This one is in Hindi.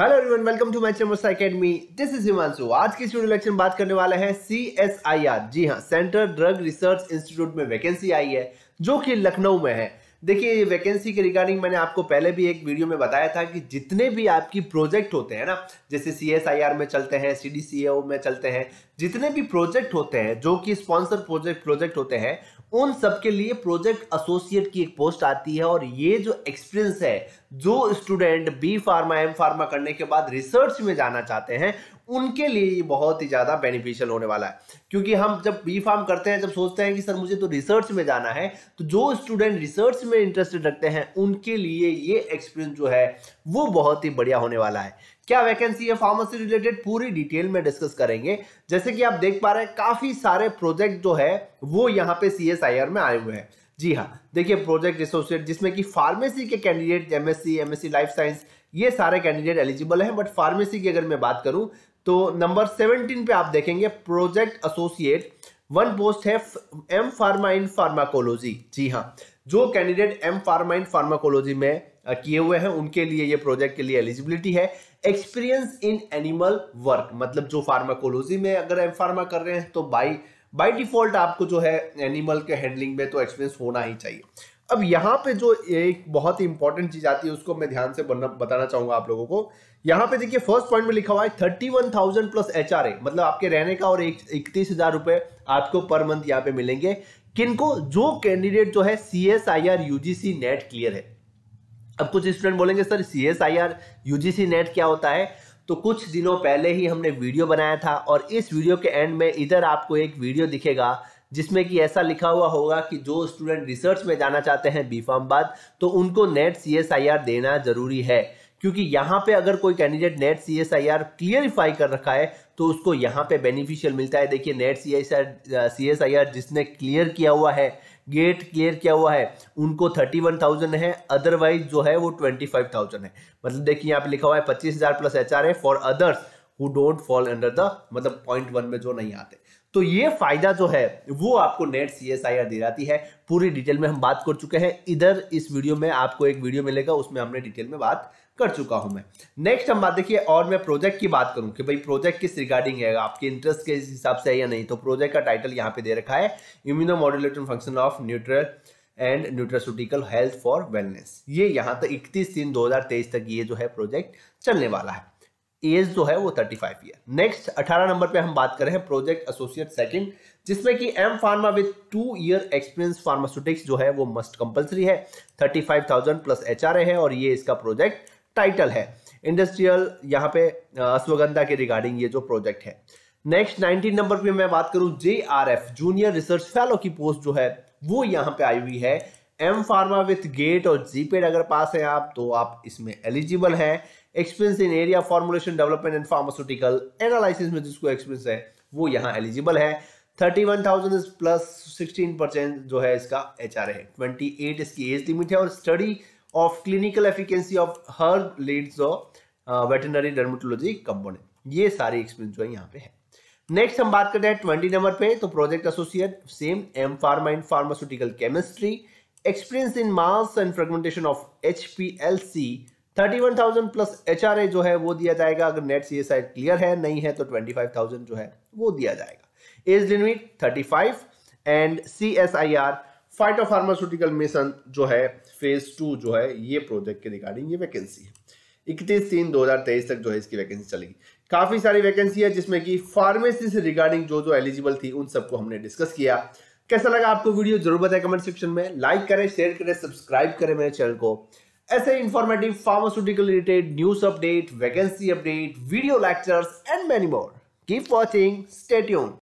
Hello everyone welcome to my चमोसा एकेडमी दिस इज हिमांशु आज की स्टूडियो लेक्चर बात करने वाले हैं सी एस आई आर जी हाँ सेंट्रल ड्रग रिसर्च इंस्टीट्यूट में वैकेंसी आई है जो कि लखनऊ में है देखिए ये वैकेंसी के रिगार्डिंग मैंने आपको पहले भी एक वीडियो में बताया था कि जितने भी आपकी प्रोजेक्ट होते हैं ना जैसे सीएसआईआर में चलते हैं सीडीसीओ में चलते हैं जितने भी प्रोजेक्ट होते हैं जो कि स्पॉन्सर प्रोजेक्ट प्रोजेक्ट होते हैं उन सब के लिए प्रोजेक्ट एसोसिएट की एक पोस्ट आती है और ये जो एक्सपीरियंस है जो student B pharma M pharma करने के बाद रिसर्च में जाना चाहते हैं उनके लिए ये बहुत ही ज़्यादा बेनिफिशियल होने वाला है क्योंकि हम जब बी फार्म करते हैं जब सोचते हैं कि सर मुझे तो रिसर्च में जाना है तो जो स्टूडेंट रिसर्च में में इंटरेस्टेड रखते हैं उनके लिए ये एक्सपीरियंस जो है वो बहुत ही बढ़िया होने वाला है क्या वैकेंसी है फार्मेसी रिलेटेड पूरी डिटेल में डिस्कस करेंगे जैसे कि आप देख पा रहे हैं काफी सारे प्रोजेक्ट जो है वो यहाँ पे सी में आए हुए हैं जी हाँ देखिए प्रोजेक्ट एसोसिएट जिसमें कि फार्मेसी के candidate MSc MSc life science ये सारे कैंडिडेट एलिजिबल हैं बट फार्मेसी की अगर मैं बात करूं तो नंबर 17 पे आप देखेंगे प्रोजेक्ट एसोसिएट वन पोस्ट है एम फार्मा इन फार्माकोलॉजी जी हाँ जो candidate M pharma in pharmacology में किए हुए हैं उनके लिए ये प्रोजेक्ट के लिए एलिजिबिलिटी है एक्सपीरियंस इन एनिमल वर्क मतलब जो फार्माकोलॉजी में अगर एम फार्मा कर रहे हैं तो बाई बाई डिफॉल्ट आपको जो है एनिमल के हैंडलिंग में तो एक्सपीरियंस होना ही चाहिए अब यहाँ पे जो एक बहुत ही इंपॉर्टेंट चीज आती है उसको मैं ध्यान से बताना चाहूंगा आप लोगों को यहाँ पे देखिए फर्स्ट पॉइंट में लिखा हुआ है thirty one thousand plus H R A मतलब आपके रहने का और इकतीस हजार रुपए आपको पर मंथ यहाँ पे मिलेंगे किनको जो कैंडिडेट जो है C S I R UGC net clear है अब कुछ स्टूडेंट बोलेंगे sir C S I R UGC net क्या होता है तो कुछ दिनों पहले ही हमने वीडियो बनाया था और इस वीडियो के एंड में इधर आपको एक वीडियो दिखेगा जिसमें कि ऐसा लिखा हुआ होगा कि जो स्टूडेंट रिसर्च में जाना चाहते हैं बी बाद तो उनको नेट सी देना जरूरी है क्योंकि यहाँ पे अगर कोई candidate net C S I R clarify कर रखा है तो उसको यहाँ पे बेनिफिशियल मिलता है देखिए net C S I C S I R जिसने क्लियर किया हुआ है गेट क्लियर किया हुआ है उनको थर्टी वन थाउजेंड है अदरवाइज जो है वो ट्वेंटी फाइव थाउजेंड है मतलब देखिए यहाँ पे लिखा हुआ है पच्चीस हजार प्लस एच आर है for others who don't fall under the मतलब पॉइंट वन में जो नहीं आते तो ये फायदा जो है वो आपको net C S I R जाती है पूरी डिटेल में हम बात कर चुके हैं इधर इस वीडियो में आपको एक वीडियो मिलेगा उसमें हमने डिटेल में बात कर चुका हूं मैं नेक्स्ट हम बात देखिए और मैं प्रोजेक्ट की बात करूं कि भाई प्रोजेक्ट किस रिगार्डिंग है आपके इंटरेस्ट के हिसाब से है या नहीं तो प्रोजेक्ट का टाइटल यहाँ पे दे रखा है immunomodulator function of neutral and nutraceutical health for wellness ये यहाँ तक इकतीस तीन तेईस तक ये जो है प्रोजेक्ट चलने वाला है एज जो है वो थर्टी फाइव ईयर नेक्स्ट अठारह नंबर पे हम बात कर रहे हैं प्रोजेक्ट एसोसिएट सेकंड जिसमें कि M pharma with two year experience pharmaceutics जो है वो मस्ट कंपलसरी है thirty five thousand plus H है और ये इसका प्रोजेक्ट टाइटल है इंडस्ट्रियल यहाँ पे अश्वगंधा के रिगार्डिंग ये जो प्रोजेक्ट है नेक्स्ट नाइनटीन नंबर पर मैं बात करूँ J R F junior research fellow की पोस्ट जो है वो यहाँ पे आई हुई है एम फार्मा विथ गेट और जीपेड अगर पास है आप तो आप इसमें एलिजिबल हैं experience in area formulation development and pharmaceutical analysis में जिसको एक्सपीरियंस है वो यहाँ एलिजिबल है thirty one thousand is plus sixteen percent जो है इसका एच आर है ट्वेंटी एट इसकी एज लिमिट है और study of clinical efficacy of हर leads of veterinary dermatology component ये सारी एक्सपीरियंस जो है यहाँ पे है नेक्स्ट हम बात करते हैं ट्वेंटी नंबर पे तो project associate same M pharma in pharmaceutical chemistry experience in mass and fragmentation of H P L C thirty one thousand plus H R A जो है वो दिया जाएगा अगर net C S I clear है नहीं है तो ट्वेंटी फाइव थाउजेंड जो है वो दिया जाएगा age limit thirty five and C S I R phyto pharmaceutical mission जो है फेज टू जो है ये प्रोजेक्ट के रिगार्डिंग ये वैकेंसी है इकतीस तीन दो हजार तेईस तक जो है इसकी वैकेंसी चलेगी काफी सारी वैकेंसी है जिसमें कि फार्मेसी से रिगार्डिंग जो जो एलिजिबल थी उन सबको हमने डिस्कस किया कैसा लगा आपको वीडियो जरूर बताएं कमेंट सेक्शन में लाइक करें शेयर करें सब्सक्राइब करें मेरे चैनल को as informative pharmaceutical related news update, vacancy update, video lectures and many more. Keep watching, stay tuned.